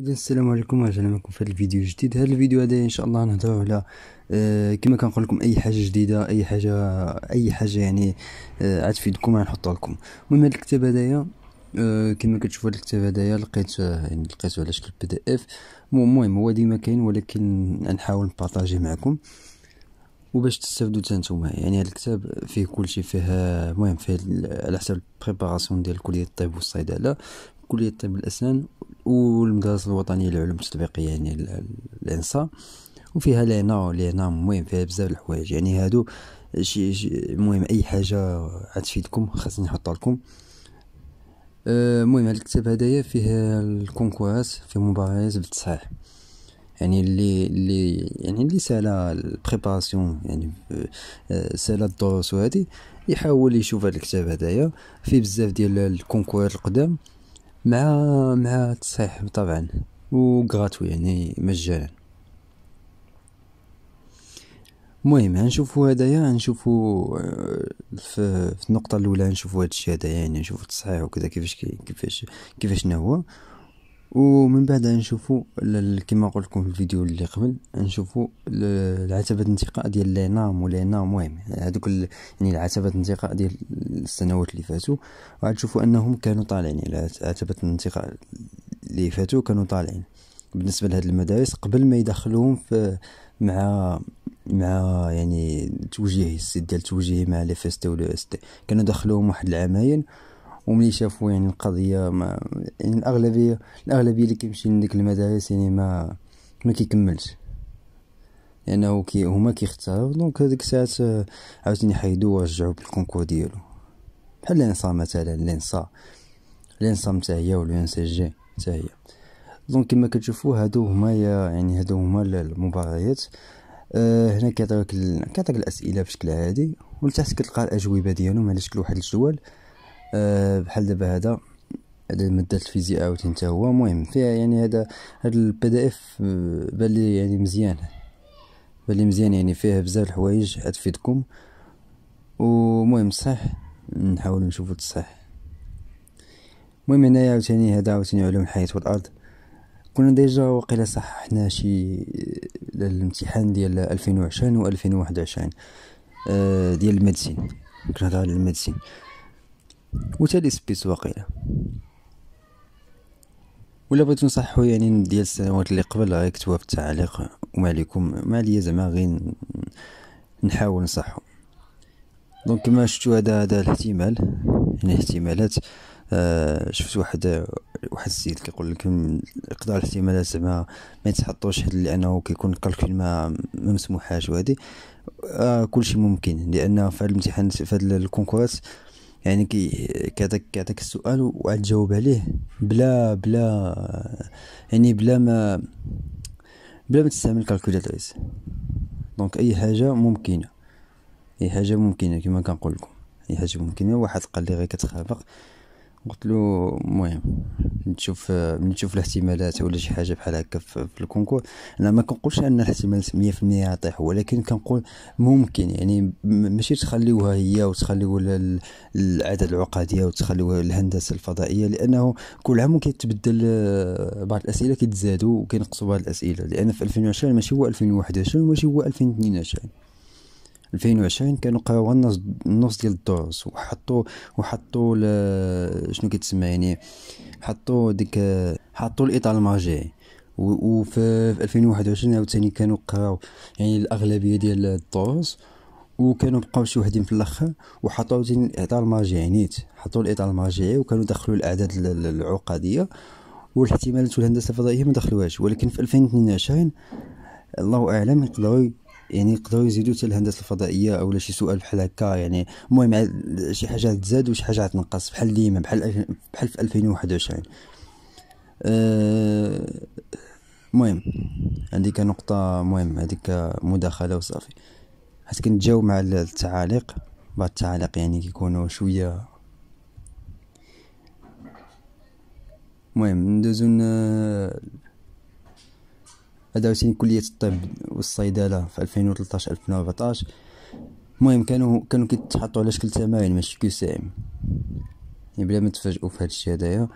اذا السلام عليكم اهلا بكم في هذا الفيديو الجديد هذا الفيديو هذا ان شاء الله نهضروا على أه كما كنقول لكم اي حاجه جديده اي حاجه اي حاجه يعني أه عتفيدكم غنحطها لكم المهم هذا الكتاب هذايا أه كما كتشوفوا هذا الكتاب هذايا لقيت آه، يعني لقيته على شكل بي دي اف المهم هو ديما كاين ولكن نحاول نبارطاجيه معكم وباش تستافدوا حتى نتوما يعني هذا الكتاب فيه كلشي فيه المهم فيه على حسب البريباراسيون ديال كليه الطب والصيدله كليه طب الاسنان والمدرسة الوطنية للعلوم التطبيقية يعني الإنسا وفيها لينا لينا مهم فيها بزاف الحوايج يعني هادو شي, شي المهم اي حاجه غتفيدكم خاصني نحطها لكم المهم آه، هاد الكتاب هدايا فيه الكونكواس فيه مباريات بالتصحيح يعني اللي اللي يعني اللي سالا البريباراسيون يعني آه، سالا الدروس وهادي يحاول يشوف هاد الكتاب هدايا فيه بزاف ديال الكونكوير القدام مع مع التصحيح طبعا وغراتو يعني مجانا المهم غنشوفو هدايا غنشوفو آه، في النقطه الاولى غنشوفو هادشي هدايا يعني نشوفو التصحيح وكذا كيفاش كيفاش كيفاش شنو هو ومن بعد نشوفوا كما قلت لكم في الفيديو اللي قبل نشوفوا العتبه الانتقاء ديال لي نام ولي نام مهم هذوك يعني العتبه الانتقاء ديال السنوات اللي فاتوا وغتشوفوا انهم كانوا طالعين يعني العتبه الانتقاء اللي فاتوا كانوا طالعين بالنسبه لهاد المدارس قبل ما يدخلوهم في مع مع يعني توجيه السيد ديال التوجيه مع لي فيستي لي اس تي كانوا دخلوهم واحد العامين وملي شافوا يعني القضيه ما يعني الاغلبيه الاغلبيه اللي كيمشي لديك المدارس يعني ما ما كيكملش لانه يعني كي هما كيختاروا دونك هذيك الساعات آه، عاوتاني حيدو ورجعوه بالكونكور ديالو بحال لانسا مثلا لانسا لانسا نتا هي لينصا جي نتا هي دونك كما كتشوفوا هادو هما يعني هادو هما المباريات آه، هنا كيعطيك كيعطيك الاسئله بشكل عادي ولتحت كتلقى الاجوبه ديالهم على شكل واحد الجدول آه، بحال دابا هذا هذا مادة الفيزياء عاوتاني حتى هو المهم فيها يعني هذا هذا البي دي اف آه، بان لي يعني مزيان بان لي مزيان يعني فيه بزاف الحوايج غتفيدكم ومهم صح نحاول نشوفو تصح المهم هنايا عاوتاني هذا عاوتاني علوم الحياة والأرض كنا ديجا وقيلا حنا شي الامتحان آه، ديال 2020 و 2021 ديال الميدسين كنهضر على الميدسين وتالي سبيس واقيلا ولا بغيتو نصحو يعني ديال السنوات اللي قبل كتبوها في التعليق وما عليكم ما عليا زعما غير نحاول نصحو دونك كما شفتو هذا هذا الاحتمال يعني احتمالات آه شفت واحد واحد السيد كيقول لك اقدار الاحتمالات زعما ما يتحطوش لانه كيكون الكالكول ما ما مسموحاش وهذه آه كلشي ممكن لان في الامتحان في هاد الكونكورات يعني كي كيعطيك كيعطيك السؤال وتجاوب عليه بلا بلا يعني بلا ما بلا ما تستعمل كالكولاتريس دونك اي حاجه ممكنه اي حاجه ممكنه كما كنقول لكم اي حاجه ممكنه واحد قال لي غير كتخافق قلت له المهم نشوف نشوف الاحتمالات ولا شي حاجه بحال هكا في الكونكور انا ما كنقولش ان الاحتمالات 100% يطيح ولكن كنقول ممكن يعني ماشي تخليوها هي وتخليو العدد العقديه وتخليو الهندسه الفضائيه لانه كل عام كيتبدل آه، بعض الاسئله كيتزادوا وكينقصوا بعض الاسئله لان في 2020 ماشي هو 2021 ماشي هو 2022 2020 كانوا قراو النص النص ديال الدروس وحطوا وحطوا شنو كيتسمى يعني حطوا ديك حطوا الاطار المرجعي وفي 2021 عاوتاني كانوا قراو يعني الاغلبيه ديال الدروس وكانوا بقاو شي وحدين في الاخر وحطوا زين الاطار الماجي نيت حطوا الاطار الماجي وكانوا دخلوا الاعداد العقديه والاحتمالات والهندسه الفضائيه ما دخلوهاش ولكن في 2022 الله اعلم يقدروا يعني يقدروا يزيدوا حتى الهندسه الفضائيه او شي سؤال بحال هكا يعني المهم شي حاجات تزاد وشي حاجات تنقص بحال ديما بحال بحال في 2021 أه، المهم أه هذيك نقطة مهم هذيك مداخلة وصافي حيت كنتجاوب مع التعاليق بعض التعاليق يعني كيكونوا شوية المهم ندوزو هذا عاوتاني كليه الطب والصيدله في 2013 2014 المهم كانوا كانوا كيتحطوا على شكل تمارين ماشي ام يعني بلا ما تفاجئوا في هادشي الشيء هذايا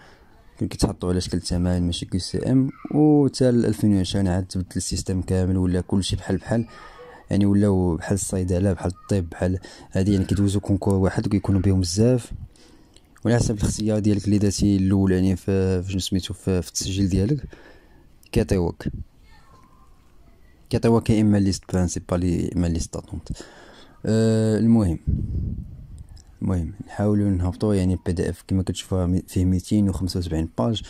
كانوا كيتحطوا على شكل تمارين ماشي ام و حتى 2020 عاد تبدل السيستم كامل ولا كلشي بحال بحال يعني ولاو بحال الصيدله بحال الطب بحال هادي يعني كيدوزو كونكور واحد وكيكونوا بهم بزاف وعلى حسب الاختيار ديالك اللي داتي الاول يعني في شنو سميتو في التسجيل ديالك كيعطيوك كيعطيوك يا اما ليست برانسيبال يا اما ليست اتونت أه، المهم المهم نحاولوا نهبطوا يعني البي دي اف كما كتشوفو فيه 275 باج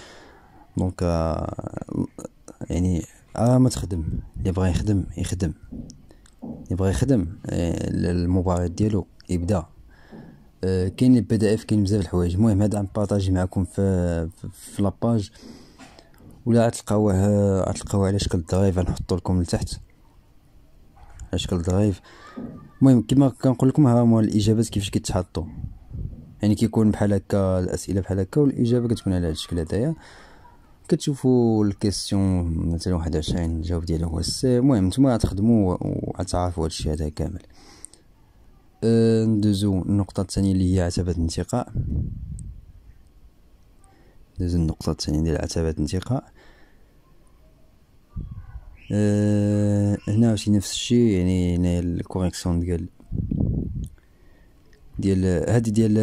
دونك يعني اه ما تخدم اللي بغى يخدم يخدم اللي بغى يخدم أه، المباراة ديالو يبدا أه، كاين البي دي اف كاين بزاف الحوايج المهم هذا نبارطاجي معكم في في لاباج ولا غتلقاوه غتلقاوه على شكل درايف غنحطو لكم لتحت على شكل درايف المهم كما كنقول لكم ها هما الاجابات كيفاش كيتحطوا يعني كيكون بحال هكا الاسئله بحال هكا والاجابه كتكون على هذا الشكل هذايا كتشوفوا الكيسيون مثلا 21 الجواب ديالو هو السي المهم نتوما غتخدموا وغتعرفوا هذا الشيء هذا كامل أه، ندوزو النقطه الثانيه اللي هي عتبه الانتقاء دوز النقطة الثانية ديال عتبات انتقاء أه هنا عاوتاني نفس الشيء يعني هنا الكونيكسيون ديال ديال هادي ديال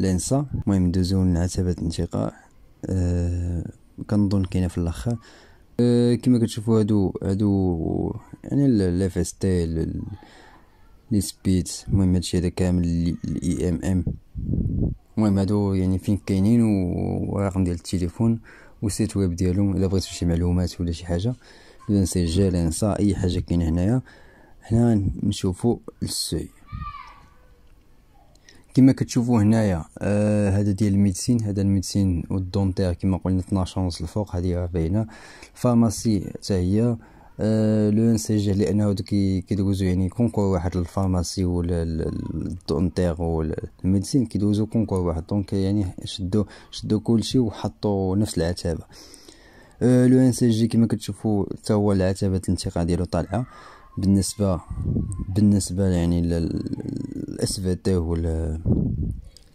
لينسا المهم ندوزو لعتبات انتقاء أه كنظن كاينه في الاخر أه كما كتشوفوا هادو هادو يعني الاف اس لي سبيد المهم هادشي هذا كامل الاي ام ام e المهم هادو يعني فين كاينين ورقم ديال التليفون والسيت ويب ديالهم الا بغيتو شي معلومات ولا شي حاجه لا نسجل انسى اي حاجه كاينه هنايا حنا نشوفو السوي كما كتشوفوا هنايا آه هذا ديال الميديسين هذا الميديسين والدونتير كما قلنا 12 ونص الفوق هذه باينه الفارماسي حتى هي آه، لو جي لانه كيدوزو يعني كونكور واحد الفارماسي ولا الدونتيغ ولا الميديسين كيدوزو كونكور واحد دونك يعني شدو شدو كلشي وحطو نفس العتابه آه، لو ان سي جي كما كتشوفوا حتى هو العتبه الانتقاء ديالو طالعه بالنسبه بالنسبه يعني للاس في تي ولا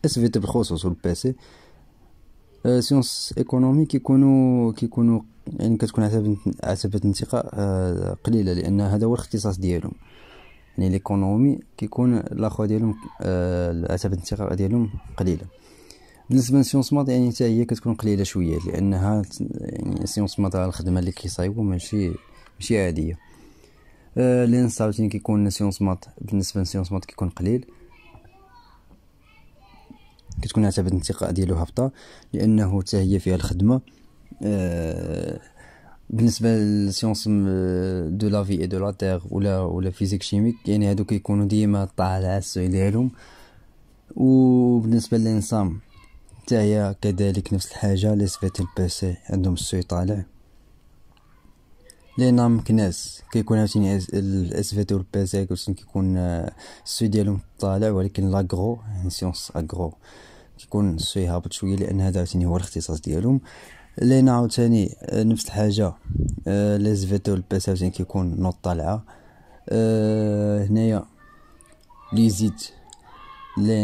اس في تي بالخصوص سي سيونس ايكونومي كيكونوا كيكونوا يعني كتكون عتبة عتبة انتقاء آه، قليلة لأن هذا هو الاختصاص ديالهم يعني ليكونومي كيكون لاخوا ديالهم عتبة آه، الانتقاء ديالهم قليلة بالنسبة لسيونس ماط يعني حتى هي كتكون قليلة شوية لأنها يعني سيونس ماط الخدمة اللي كيصايبو ماشي ماشي عادية لين لأن تاني كيكون سيونس ماط بالنسبة لسيونس ماط كيكون قليل كتكون عتبة الانتقاء ديالو هابطة لأنه حتى هي فيها الخدمة Euh, بالنسبه للسيونس دو لا في اي دو لا تيغ ولا ولا فيزيك شيميك يعني هادو كيكونوا ديما طالع السوي ديالهم وبالنسبه للانسام حتى هي كذلك نفس الحاجه لي سفيت البيسي عندهم السوي طالع نام كناس كيكون عاوتاني الاس في تو البيسي كيكون آه، السوي ديالهم طالع ولكن لاغرو يعني سيونس اغرو كيكون السوي هابط شويه لان هذا عاوتاني هو الاختصاص ديالهم لينا عاوتاني آه، نفس الحاجه آه، لي زفيتو الباساوتين كيكون نوط طالعه أه هنايا لي زيت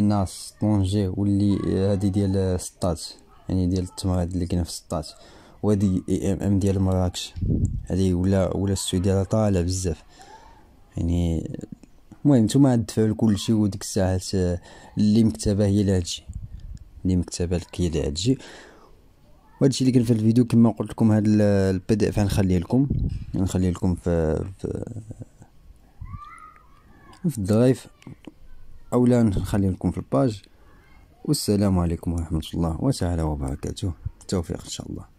ناس طونجي لي آه، هادي ديال سطات يعني ديال التمر هاد اللي كاينة في سطات و هادي اي ام ام ديال مراكش هادي ولا ولا السو ديالها طالع بزاف يعني المهم نتوما دفعو لكلشي و ديك الساعه اللي مكتبه هي لهادشي لي مكتبه لك هي لهادشي الشيء اللي كان في الفيديو كما قلت لكم هذا البي دي اف غنخليه لكم غنخليه لكم في في, في الدرايف اولا نخليه لكم في الباج والسلام عليكم ورحمه الله وتعالى وبركاته التوفيق ان شاء الله